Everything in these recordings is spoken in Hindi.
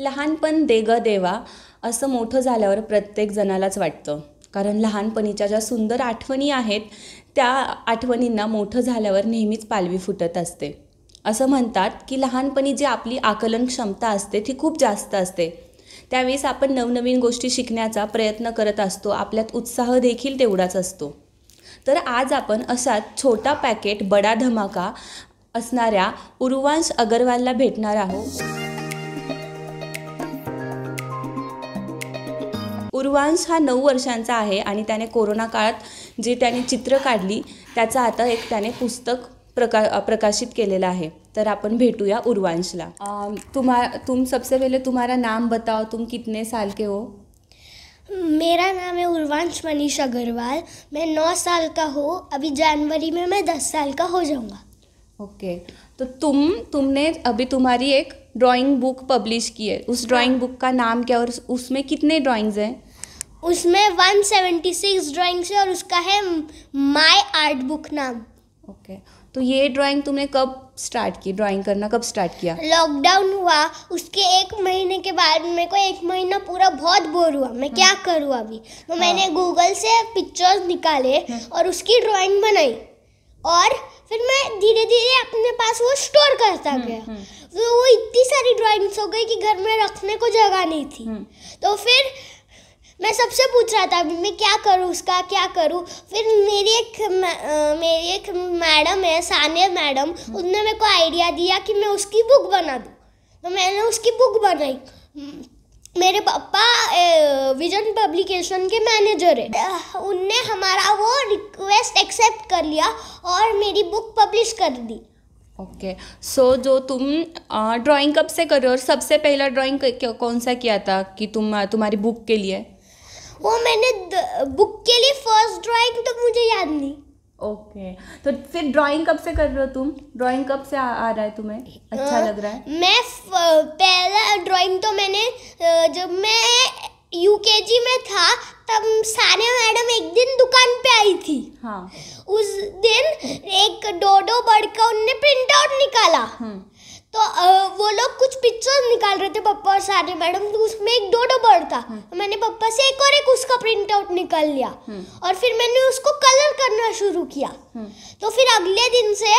लहानपण दे ग देवा असं मोठं झाल्यावर प्रत्येक जणालाच वाटतं कारण लहानपणीच्या ज्या सुंदर आठवणी आहेत त्या आठवणींना मोठं झाल्यावर नेहमीच पालवी फुटत असते असं म्हणतात की लहानपणी जी आपली आकलन क्षमता असते ती खूप जास्त असते त्यावेळेस आपण नवनवीन गोष्टी शिकण्याचा प्रयत्न करत असतो आपल्यात उत्साह देखील तेवढाच असतो तर आज आपण असा छोटा पॅकेट बडा धमाका असणाऱ्या उर्वांश अगरवालला भेटणार आहोत पूर्वांश हा नौ वर्षांचा आहे आणि त्याने कोरोना काळात जी त्याने चित्र काढली त्याचा आता एक त्याने पुस्तक प्रका प्रकाशित केलेलं आहे तर अपन भेटूया उर्वांशला अं, तुम्हा तुम सबसे पहले तुम्हारा नाम बताओ तुम कितने साल के हो मेरा नाम है उर्वांश मनीष अग्रवाल मैं नौ साल का हो अभी जनवरी में मैं दस साल का हो जाऊंगा ओके तो तुम तुमने अभी तुम्हारी एक ड्राइंग बुक पब्लिश की है उस ड्राइंग हाँ। बुक का नाम क्या और उसमें कितने ड्राइंग्स हैं उसमें 176 ड्राइंग्स है और उसका है माय आर्ट बुक नाम ओके okay. तो ये ड्राइंग तुमने कब स्टार्ट की ड्राइंग करना कब स्टार्ट किया लॉकडाउन हुआ उसके एक महीने के बाद मेरे को एक महीना पूरा बहुत बोर हुआ मैं हाँ। क्या करूँ अभी तो हाँ। मैंने गूगल से पिक्चर्स निकाले हाँ। और उसकी ड्राइंग बनाई और फिर मैं धीरे धीरे अपने पास वो स्टोर करता हाँ, गया फिर हाँ। वो इतनी सारी ड्राइंग्स हो गई कि घर में रखने को जगह नहीं थी हाँ। तो फिर मैं सबसे पूछ रहा था मैं क्या करूँ उसका क्या करूँ फिर मेरी एक मेरी एक मैडम है सानिया मैडम उनने मेरे को आइडिया दिया कि मैं उसकी बुक बना दूँ तो मैंने उसकी बुक बनाई मेरे पापा विजन पब्लिकेशन के मैनेजर है उनने हमारा वो रिक्वेस्ट एक्सेप्ट कर लिया और मेरी बुक पब्लिश कर दी ओके okay. सो so, जो तुम ड्राइंग कब से कर रहे हो और सबसे पहला ड्राइंग कौन सा किया था कि तुम तुम्हारी बुक के लिए वो मैंने बुक के लिए फर्स्ट ड्राइंग तक मुझे याद नहीं ओके okay. तो फिर ड्राइंग कब से कर रहे हो तुम ड्राइंग कब से आ, आ रहा है तुम्हें अच्छा आ, लग रहा है मैं पहला ड्राइंग तो मैंने जब मैं यूकेजी में था तब सानिया मैडम एक दिन दुकान पे आई थी हाँ उस दिन एक डोडो बढ़कर उनने प्रिंट आउट निकाला हम्म। तो वो लोग कुछ पिक्चर्स निकाल रहे थे पप्पा और सारे मैडम तो उसमें एक डोडो बर्ड था हम्म। तो मैंने पप्पा से एक और एक उसका प्रिंट आउट निकाल लिया हम्म। और फिर मैंने उसको कलर करना शुरू किया हम्म। तो फिर अगले दिन से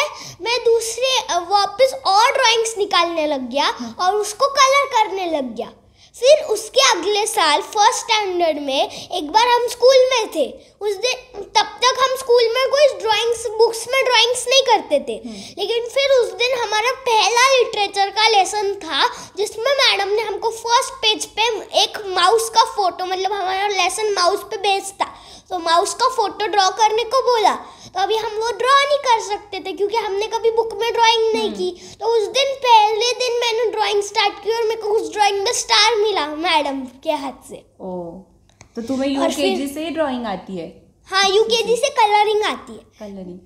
मैं दूसरे वापस और ड्राइंग्स निकालने लग गया और उसको कलर करने लग गया फिर उसके अगले साल फर्स्ट स्टैंडर्ड में एक बार हम स्कूल में थे उस दिन तब तक हम स्कूल में कोई ड्राइंग्स बुक्स में ड्राइंग्स नहीं करते थे हम्म। लेकिन फिर उस दिन हमारा पहला लिटरेचर का लेसन था जिसमें मैडम ने हमको फर्स्ट पेज पे एक माउस का फोटो मतलब हमारा लेसन माउस पे बेस्ड था तो माउस का फोटो ड्रॉ करने को बोला तो अभी हम वो ड्रॉ नहीं कर सकते थे क्योंकि हमने कभी बुक में ड्राइंग नहीं हम्म। की तो उस दिन पहले दिन मैंने ड्राइंग स्टार्ट की और मेरे को उस ड्राइंग में स्टार मिला मैडम के हाथ से ओ तो तुम्हें यूकेजी से ही ड्राइंग आती है हाँ यूकेजी से कलरिंग आती है कलरिंग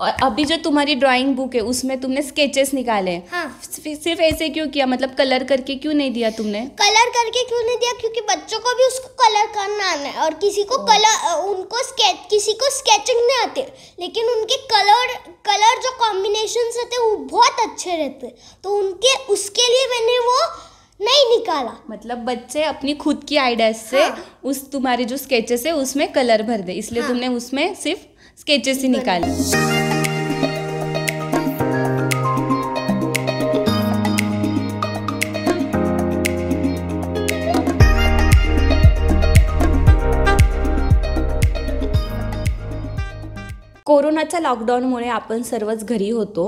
और अभी जो तुम्हारी ड्राइंग बुक है उसमें तुमने स्केचेस निकाले हाँ सिर्फ ऐसे क्यों किया मतलब कलर करके क्यों नहीं दिया तुमने कलर करके क्यों नहीं दिया क्योंकि बच्चों को भी उसको कलर करना आना है और किसी को कलर उनको स्केच किसी को स्केचिंग नहीं आते लेकिन उनके कलर कलर जो कॉम्बिनेशन रहते वो बहुत अच्छे रहते तो उनके उसके लिए मैंने वो नहीं निकाला मतलब बच्चे अपनी खुद की आइडियाज से हाँ। उस तुम्हारी जो स्केचेस है उसमें कलर भर दे इसलिए हाँ। तुमने उसमें सिर्फ स्केचेस ही निकाले कोरोनाच्या लॉकडाऊनमुळे आपण सर्वच घरी होतो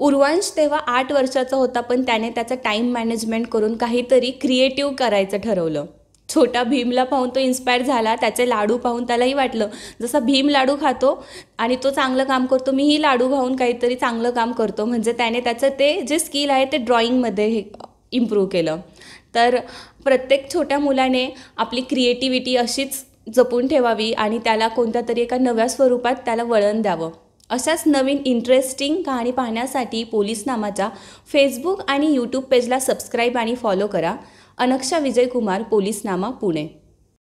उर्वांश तेव्हा आठ वर्षाचा होता पण त्याने त्याचं टाईम मॅनेजमेंट करून काहीतरी क्रिएटिव्ह करायचं ठरवलं छोटा भीमला पाहून तो इन्स्पायर झाला त्याचे लाडू पाहून त्यालाही वाटलं जसा भीम लाडू खातो आणि तो चांगलं काम करतो मीही लाडू खाऊन काहीतरी चांगलं काम करतो म्हणजे त्याने त्याचं ते जे स्किल आहे ते ड्रॉइंगमध्ये इम्प्रूव्ह केलं तर प्रत्येक छोट्या मुलाने आपली क्रिएटिव्हिटी अशीच जपून ठेवावी आणि त्याला कोणत्या तरी एका नव्या स्वरूपात त्याला वळण द्यावं अशाच नवीन इंटरेस्टिंग कहाणी पाहण्यासाठी पोलीस नामाच्या फेसबुक आणि यूट्यूब पेजला सबस्क्राईब आणि फॉलो करा अनक्षा विजयकुमार नामा पुणे